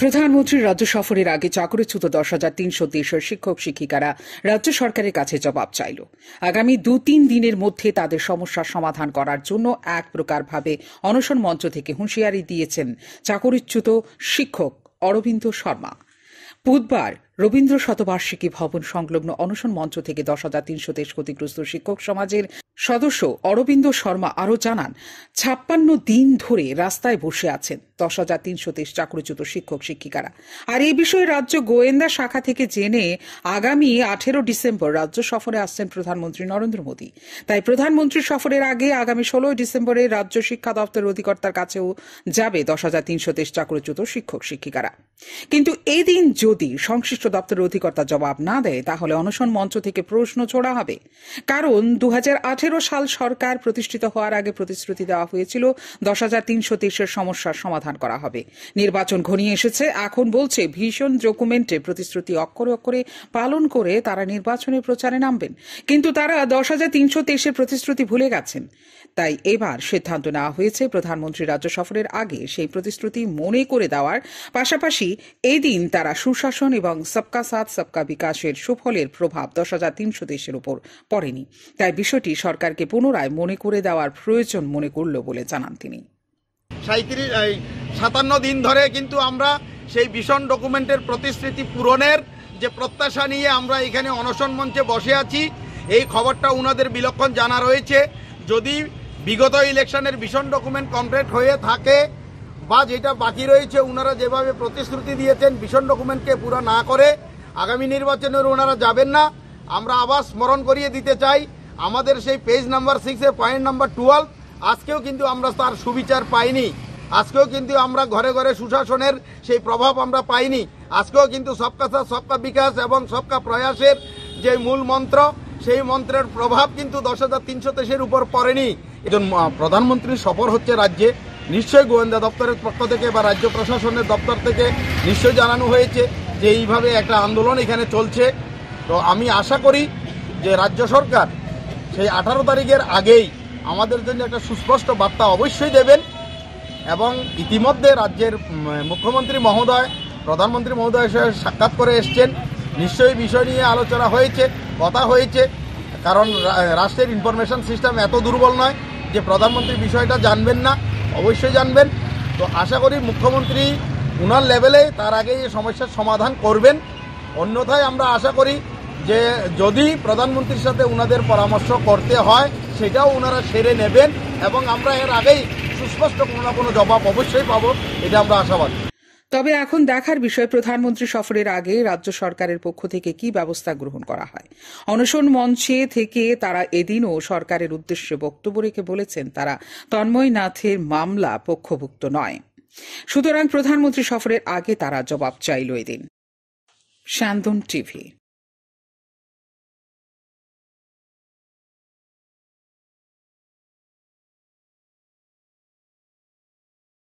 প্রধানমন্ত্রীর রাজ্য সফরের আগে চাকরিচ্যুত দশ হাজার তিনশো দেশের শিক্ষক শিক্ষিকারা রাজ্য সরকারের কাছে জবাব চাইল আগামী দু তিন দিনের মধ্যে তাদের সমস্যার সমাধান করার জন্য এক প্রকারভাবে অনশন মঞ্চ থেকে হুঁশিয়ারি দিয়েছেন চাকরিচ্যুত শিক্ষক অরবিন্দ শর্মা বুধবার রবীন্দ্র শতবার্ষিকী ভবন সংলগ্ন অনশন মঞ্চ থেকে দশ হাজার তিনশো তেইশ ক্ষতিগ্রস্ত শিক্ষক সমাজের সদস্য অরবিন্দ শর্মা আরও জানান ছাপ্পান্ন দিন ধরে রাস্তায় বসে আছেন দশ হাজার তিনশো তেইশ চাকরিচ্যুত শিক্ষক শিক্ষিকারা আর এ বিষয়ে রাজ্য গোয়েন্দা শাখা থেকে জেনে আগামী আঠেরো ডিসেম্বর রাজ্য সফরে আসছেন প্রধানমন্ত্রী নরেন্দ্র মোদী তাই প্রধানমন্ত্রী সফরের আগে আগামী ষোলোই ডিসেম্বরে রাজ্য শিক্ষা দপ্তরের অধিকর্তার কাছেও যাবে দশ হাজার তিনশো তেইশ চাকরিচ্যুত শিক্ষক শিক্ষিকারা কিন্তু এদিন যদি সংশ্লিষ্ট পররাষ্ট্র দপ্তরের অধিকর্তা জবাব না দেয় তাহলে অনশন মঞ্চ থেকে প্রশ্ন ছোড়া হবে কারণ দু সাল সরকার প্রতিষ্ঠিত হওয়ার আগে প্রতিশ্রুতি দেওয়া হয়েছিল দশ হাজার তিনশো তেইশের সমস্যার সমাধান করা হবে নির্বাচন ঘনিয়ে এসেছে এখন বলছে ভীষণ ডকুমেন্টে প্রতিশ্রুতি অক্ষরে অক্ষরে পালন করে তারা নির্বাচনের প্রচারে নামবেন কিন্তু তারা দশ হাজার তিনশো তেইশের প্রতিশ্রুতি ভুলে গেছেন তাই এবার সিদ্ধান্ত নেওয়া হয়েছে প্রধানমন্ত্রী রাজ্য সফরের আগে সেই প্রতিশ্রুতি মনে করে দেওয়ার পাশাপাশি এদিন তারা সুশাসন এবং সবকা সাথ সবকা বিকাশের সুফলের প্রভাব দশ হাজার তিনশো দেশের উপর পড়েনি তাই বিষয়টি সরকারকে পুনরায় মনে করে দেওয়ার প্রয়োজন মনে করল বলে জানান তিনি সাতান্ন দিন ধরে কিন্তু আমরা সেই ভীষণ ডকুমেন্টের প্রতিশ্রুতি পূরণের যে প্রত্যাশা নিয়ে আমরা এখানে অনশন মঞ্চে বসে আছি এই খবরটা উনাদের বিলক্ষণ জানা রয়েছে যদি বিগত ইলেকশনের ভীষণ ডকুমেন্ট কমপ্লিট হয়ে থাকে বা যেটা বাকি রয়েছে ওনারা যেভাবে প্রতিশ্রুতি দিয়েছেন ভীষণ ডকুমেন্টকে পুরো না করে আগামী নির্বাচনের ওনারা যাবেন না আমরা আবার স্মরণ করিয়ে দিতে চাই আমাদের সেই পেজ নাম্বার সিক্সের পয়েন্ট নাম্বার টুয়েলভ আজকেও কিন্তু আমরা তার সুবিচার পাইনি আজকেও কিন্তু আমরা ঘরে ঘরে সুশাসনের সেই প্রভাব আমরা পাইনি আজকেও কিন্তু সবকা সাথ সবকা বিকাশ এবং সবকা প্রয়াসের যে মূল মন্ত্র সেই মন্ত্রের প্রভাব কিন্তু দশ হাজার তিনশো তেইশের উপর পড়েনি একজন প্রধানমন্ত্রীর সফর হচ্ছে রাজ্যে নিশ্চয়ই গোয়েন্দা দপ্তরের পক্ষ থেকে বা রাজ্য প্রশাসনের দপ্তর থেকে নিশ্চয়ই জানানো হয়েছে যে এইভাবে একটা আন্দোলন এখানে চলছে তো আমি আশা করি যে রাজ্য সরকার সেই আঠারো তারিখের আগেই আমাদের জন্য একটা সুস্পষ্ট বার্তা অবশ্যই দেবেন এবং ইতিমধ্যে রাজ্যের মুখ্যমন্ত্রী মহোদয় প্রধানমন্ত্রী মহোদয়ের সঙ্গে সাক্ষাৎ করে এসছেন নিশ্চয়ই বিষয় নিয়ে আলোচনা হয়েছে কথা হয়েছে কারণ রাষ্ট্রের ইনফরমেশন সিস্টেম এত দুর্বল নয় যে প্রধানমন্ত্রী বিষয়টা জানবেন না অবশ্যই জানবেন তো আশা করি মুখ্যমন্ত্রী ওনার লেভেলে তার আগে এই সমস্যার সমাধান করবেন অন্যথায় আমরা আশা করি যে যদি প্রধানমন্ত্রীর সাথে ওনাদের পরামর্শ করতে হয় সেটাও ওনারা সেরে নেবেন এবং আমরা এর আগেই সুস্পষ্ট কোনো না কোনো জবাব অবশ্যই পাবো এটা আমরা আশাবাদী তবে এখন দেখার বিষয় প্রধানমন্ত্রী সফরের আগে রাজ্য সরকারের পক্ষ থেকে কি ব্যবস্থা গ্রহণ করা হয় অনশন মঞ্চে থেকে তারা এদিনও সরকারের উদ্দেশ্যে বক্তব্য রেখে বলেছেন তারা তন্ময় নাথের মামলা পক্ষভুক্ত নয় সুতরাং প্রধানমন্ত্রী সফরের আগে তারা জবাব চাইল এদিন শান্তন টিভি